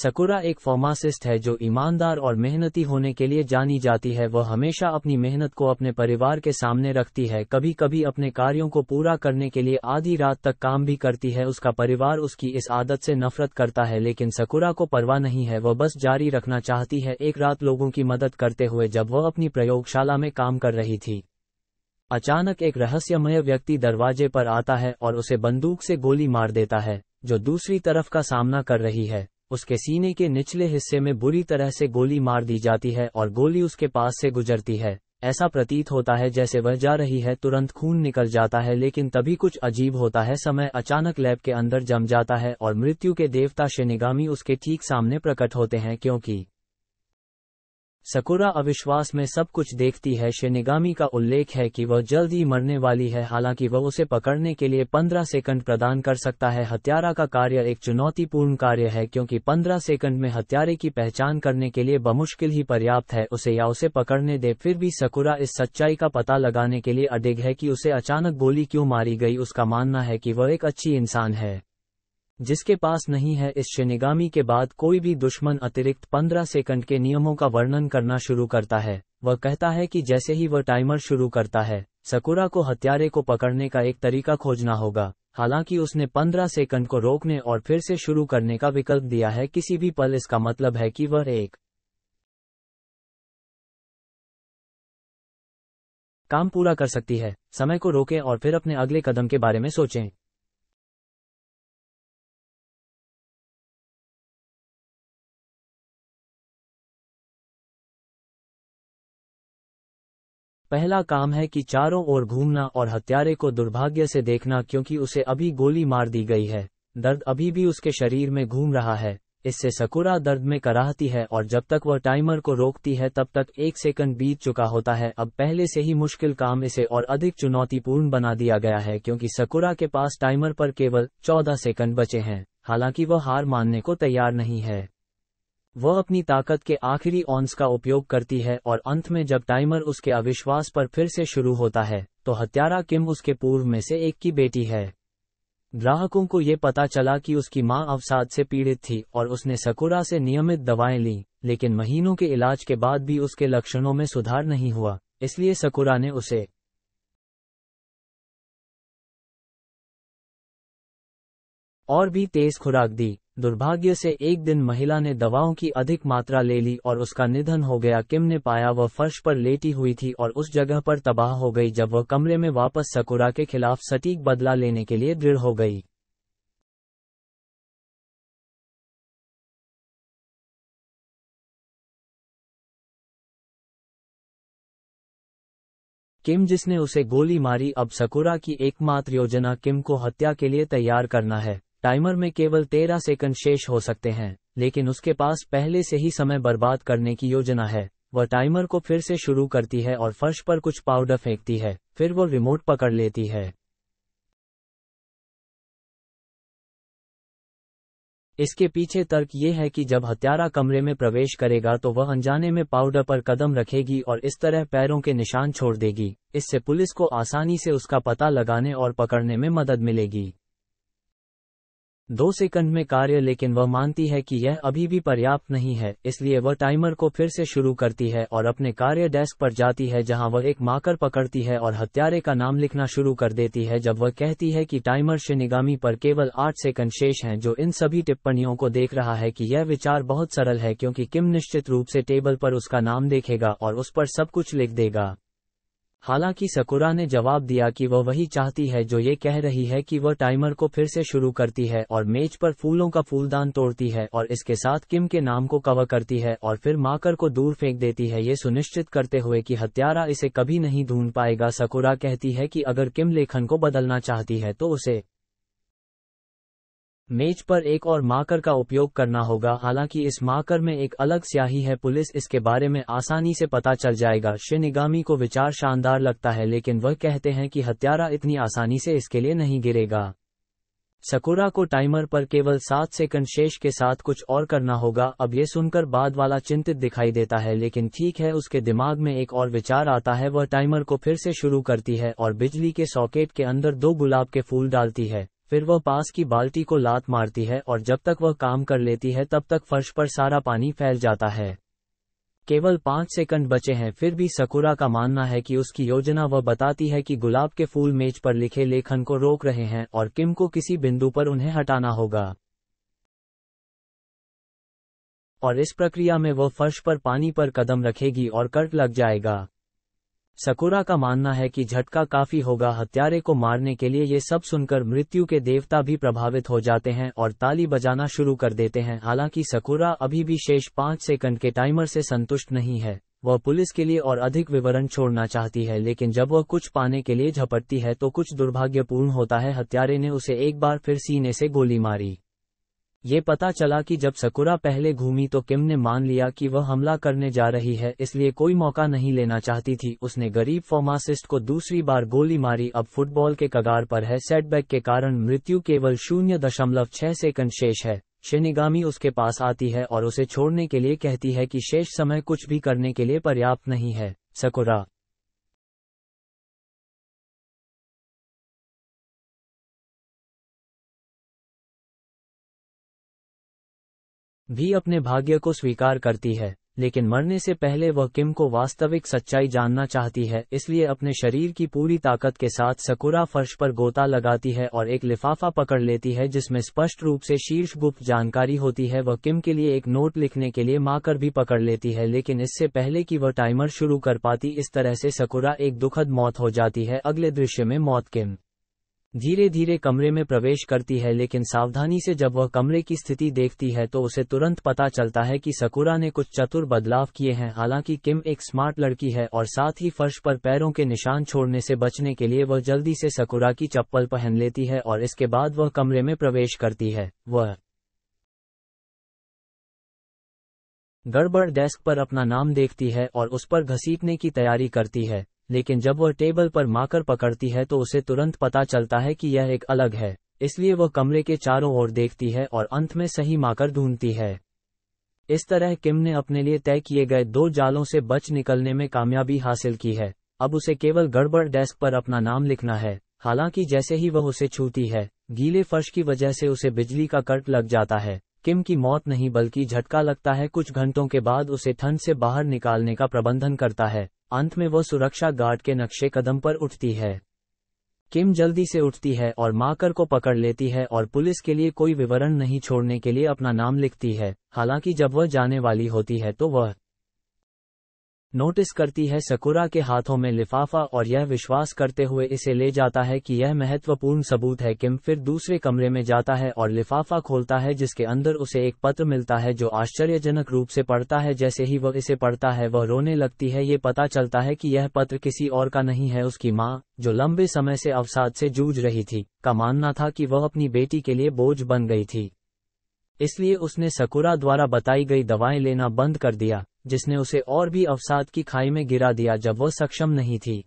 sakura एक pharmacist है जो ईमानदार और मेहनती होने के लिए जानी जाती है वह हमेशा अपनी मेहनत को अपने परिवार के सामने रखती है कभी कभी अपने कार्यों को पूरा करने के लिए आधी रात तक काम भी करती है उसका परिवार उसकी इस आदत से नफरत करता है लेकिन सकुरा को परवाह नहीं है वह बस जारी रखना चाहती है एक रात लोगों की मदद करते हुए जब वह अपनी प्रयोगशाला में काम कर रही थी अचानक एक रहस्यमय व्यक्ति दरवाजे पर आता है और उसे बंदूक से गोली मार देता है जो दूसरी तरफ का सामना कर रही है उसके सीने के निचले हिस्से में बुरी तरह से गोली मार दी जाती है और गोली उसके पास से गुजरती है ऐसा प्रतीत होता है जैसे वह जा रही है तुरंत खून निकल जाता है लेकिन तभी कुछ अजीब होता है समय अचानक लैब के अंदर जम जाता है और मृत्यु के देवता शनिगामी उसके ठीक सामने प्रकट होते हैं क्योंकि सकुरा अविश्वास में सब कुछ देखती है शेनिगामी का उल्लेख है कि वह जल्द ही मरने वाली है हालांकि वह उसे पकड़ने के लिए 15 सेकंड प्रदान कर सकता है हत्यारा का कार्य एक चुनौतीपूर्ण कार्य है क्योंकि 15 सेकंड में हत्यारे की पहचान करने के लिए बमुश्किल ही पर्याप्त है उसे या उसे पकड़ने दे फिर भी सकुरा इस सच्चाई का पता लगाने के लिए अडिग है कि उसे अचानक गोली क्यों मारी गई उसका मानना है कि वह एक अच्छी इंसान है जिसके पास नहीं है इस शिनिगामी के बाद कोई भी दुश्मन अतिरिक्त 15 सेकंड के नियमों का वर्णन करना शुरू करता है वह कहता है कि जैसे ही वह टाइमर शुरू करता है सकुरा को हत्यारे को पकड़ने का एक तरीका खोजना होगा हालांकि उसने 15 सेकंड को रोकने और फिर से शुरू करने का विकल्प दिया है किसी भी पल इसका मतलब है कि वह एक काम पूरा कर सकती है समय को रोकें और फिर अपने अगले कदम के बारे में सोचें पहला काम है कि चारों ओर घूमना और हत्यारे को दुर्भाग्य से देखना क्योंकि उसे अभी गोली मार दी गई है दर्द अभी भी उसके शरीर में घूम रहा है इससे सकुरा दर्द में कराहती है और जब तक वह टाइमर को रोकती है तब तक एक सेकंड बीत चुका होता है अब पहले से ही मुश्किल काम इसे और अधिक चुनौतीपूर्ण बना दिया गया है क्योंकि सकुरा के पास टाइमर पर केवल 14 सेकंड बचे हैं हालांकि वह हार मानने को तैयार नहीं है वह अपनी ताकत के आखिरी ऑन्स का उपयोग करती है और अंत में जब टाइमर उसके अविश्वास पर फिर से शुरू होता है तो हत्यारा किम उसके पूर्व में से एक की बेटी है ग्राहकों को ये पता चला कि उसकी मां अवसाद से पीड़ित थी और उसने सकुरा से नियमित दवाएं ली लेकिन महीनों के इलाज के बाद भी उसके लक्षणों में सुधार नहीं हुआ इसलिए सकुरा ने उसे और भी तेज खुराक दी दुर्भाग्य से एक दिन महिला ने दवाओं की अधिक मात्रा ले ली और उसका निधन हो गया किम ने पाया वह फर्श पर लेटी हुई थी और उस जगह पर तबाह हो गई जब वह कमरे में वापस सकुरा के खिलाफ सटीक बदला लेने के लिए दृढ़ हो गई किम जिसने उसे गोली मारी अब सकुरा की एकमात्र योजना किम को हत्या के लिए तैयार करना है टाइमर में केवल तेरह सेकंड शेष हो सकते हैं लेकिन उसके पास पहले से ही समय बर्बाद करने की योजना है वह टाइमर को फिर से शुरू करती है और फर्श पर कुछ पाउडर फेंकती है फिर वो रिमोट पकड़ लेती है इसके पीछे तर्क ये है कि जब हत्यारा कमरे में प्रवेश करेगा तो वह अनजाने में पाउडर पर कदम रखेगी और इस तरह पैरों के निशान छोड़ देगी इससे पुलिस को आसानी से उसका पता लगाने और पकड़ने में मदद मिलेगी दो सेकंड में कार्य लेकिन वह मानती है कि यह अभी भी पर्याप्त नहीं है इसलिए वह टाइमर को फिर से शुरू करती है और अपने कार्य डेस्क पर जाती है जहां वह एक माकर पकड़ती है और हत्यारे का नाम लिखना शुरू कर देती है जब वह कहती है कि टाइमर निगामी पर केवल आठ सेकंड शेष हैं जो इन सभी टिप्पणियों को देख रहा है कि यह विचार बहुत सरल है क्योंकि किम निश्चित रूप से टेबल पर उसका नाम देखेगा और उस पर सब कुछ लिख देगा हालांकि सकुरा ने जवाब दिया कि वह वही चाहती है जो ये कह रही है कि वह टाइमर को फिर से शुरू करती है और मेज पर फूलों का फूलदान तोड़ती है और इसके साथ किम के नाम को कवर करती है और फिर माकर को दूर फेंक देती है ये सुनिश्चित करते हुए कि हत्यारा इसे कभी नहीं ढूंढ पाएगा सकुरा कहती है कि अगर किम लेखन को बदलना चाहती है तो उसे मेज पर एक और माकर का उपयोग करना होगा हालांकि इस माकर में एक अलग स्याही है पुलिस इसके बारे में आसानी से पता चल जाएगा शिनिगामी को विचार शानदार लगता है लेकिन वह कहते हैं कि हत्यारा इतनी आसानी से इसके लिए नहीं गिरेगा सकुरा को टाइमर पर केवल सात सेकंड शेष के साथ कुछ और करना होगा अब ये सुनकर बाद वाला चिंतित दिखाई देता है लेकिन ठीक है उसके दिमाग में एक और विचार आता है वह टाइमर को फिर से शुरू करती है और बिजली के सॉकेट के अंदर दो गुलाब के फूल डालती है फिर वह पास की बाल्टी को लात मारती है और जब तक वह काम कर लेती है तब तक फर्श पर सारा पानी फैल जाता है केवल पांच सेकंड बचे हैं फिर भी सकुरा का मानना है कि उसकी योजना वह बताती है कि गुलाब के फूल मेज पर लिखे लेखन को रोक रहे हैं और किम को किसी बिंदु पर उन्हें हटाना होगा और इस प्रक्रिया में वह फर्श पर पानी पर कदम रखेगी और कट लग जाएगा सकुरा का मानना है कि झटका काफी होगा हत्यारे को मारने के लिए ये सब सुनकर मृत्यु के देवता भी प्रभावित हो जाते हैं और ताली बजाना शुरू कर देते हैं हालांकि सकुरा अभी भी शेष पाँच सेकंड के टाइमर से संतुष्ट नहीं है वह पुलिस के लिए और अधिक विवरण छोड़ना चाहती है लेकिन जब वह कुछ पाने के लिए झपटती है तो कुछ दुर्भाग्यपूर्ण होता है हत्यारे ने उसे एक बार फिर सीने से गोली मारी ये पता चला कि जब सकुरा पहले घूमी तो किम ने मान लिया कि वह हमला करने जा रही है इसलिए कोई मौका नहीं लेना चाहती थी उसने गरीब फार्मासिस्ट को दूसरी बार गोली मारी अब फुटबॉल के कगार पर है सेटबैक के कारण मृत्यु केवल शून्य दशमलव छह सेकंड शेष है शिनिगामी उसके पास आती है और उसे छोड़ने के लिए कहती है कि शेष समय कुछ भी करने के लिए पर्याप्त नहीं है सकुरा भी अपने भाग्य को स्वीकार करती है लेकिन मरने से पहले वह किम को वास्तविक सच्चाई जानना चाहती है इसलिए अपने शरीर की पूरी ताकत के साथ सकुरा फर्श पर गोता लगाती है और एक लिफाफा पकड़ लेती है जिसमें स्पष्ट रूप से शीर्ष गुप्त जानकारी होती है वह किम के लिए एक नोट लिखने के लिए माकर भी पकड़ लेती है लेकिन इससे पहले कि वह टाइमर शुरू कर पाती इस तरह से सकुरा एक दुखद मौत हो जाती है अगले दृश्य में मौत किम धीरे धीरे कमरे में प्रवेश करती है लेकिन सावधानी से जब वह कमरे की स्थिति देखती है तो उसे तुरंत पता चलता है कि सकुरा ने कुछ चतुर बदलाव किए हैं हालांकि किम एक स्मार्ट लड़की है और साथ ही फर्श पर पैरों के निशान छोड़ने से बचने के लिए वह जल्दी से सकुरा की चप्पल पहन लेती है और इसके बाद वह कमरे में प्रवेश करती है वह गड़बड़ डेस्क पर अपना नाम देखती है और उस पर घसीटने की तैयारी करती है लेकिन जब वह टेबल पर माकर पकड़ती है तो उसे तुरंत पता चलता है कि यह एक अलग है इसलिए वह कमरे के चारों ओर देखती है और अंत में सही माकर ढूंढती है इस तरह किम ने अपने लिए तय किए गए दो जालों से बच निकलने में कामयाबी हासिल की है अब उसे केवल गड़बड़ डेस्क पर अपना नाम लिखना है हालांकि जैसे ही वह उसे छूती है गीले फर्श की वजह से उसे बिजली का कट लग जाता है किम की मौत नहीं बल्कि झटका लगता है कुछ घंटों के बाद उसे ठंड से बाहर निकालने का प्रबंधन करता है अंत में वो सुरक्षा गार्ड के नक्शे कदम पर उठती है किम जल्दी से उठती है और माकर को पकड़ लेती है और पुलिस के लिए कोई विवरण नहीं छोड़ने के लिए अपना नाम लिखती है हालांकि जब वह जाने वाली होती है तो वह नोटिस करती है सकुरा के हाथों में लिफाफा और यह विश्वास करते हुए इसे ले जाता है कि यह महत्वपूर्ण सबूत है किम फिर दूसरे कमरे में जाता है और लिफाफा खोलता है जिसके अंदर उसे एक पत्र मिलता है जो आश्चर्यजनक रूप से पढ़ता है जैसे ही वह इसे पढ़ता है वह रोने लगती है ये पता चलता है कि यह पत्र किसी और का नहीं है उसकी माँ जो लंबे समय से अवसाद से जूझ रही थी का मानना था कि वह अपनी बेटी के लिए बोझ बन गई थी इसलिए उसने सकुरा द्वारा बताई गई दवाएं लेना बंद कर दिया जिसने उसे और भी अवसाद की खाई में गिरा दिया जब वह सक्षम नहीं थी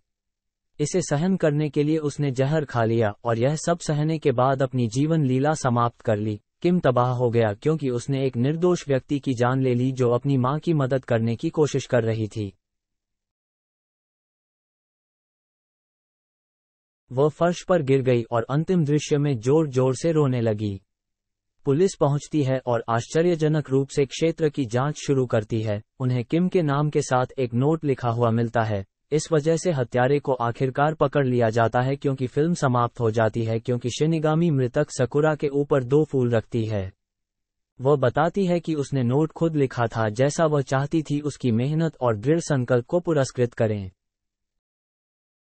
इसे सहन करने के लिए उसने जहर खा लिया और यह सब सहने के बाद अपनी जीवन लीला समाप्त कर ली किम तबाह हो गया क्योंकि उसने एक निर्दोष व्यक्ति की जान ले ली जो अपनी मां की मदद करने की कोशिश कर रही थी वह फर्श पर गिर गई और अंतिम दृश्य में जोर जोर से रोने लगी पुलिस पहुंचती है और आश्चर्यजनक रूप से क्षेत्र की जांच शुरू करती है उन्हें किम के नाम के साथ एक नोट लिखा हुआ मिलता है इस वजह से हत्यारे को आखिरकार पकड़ लिया जाता है क्योंकि फिल्म समाप्त हो जाती है क्योंकि शिनिगामी मृतक सकुरा के ऊपर दो फूल रखती है वह बताती है कि उसने नोट खुद लिखा था जैसा वह चाहती थी उसकी मेहनत और दृढ़ संकल्प को पुरस्कृत करें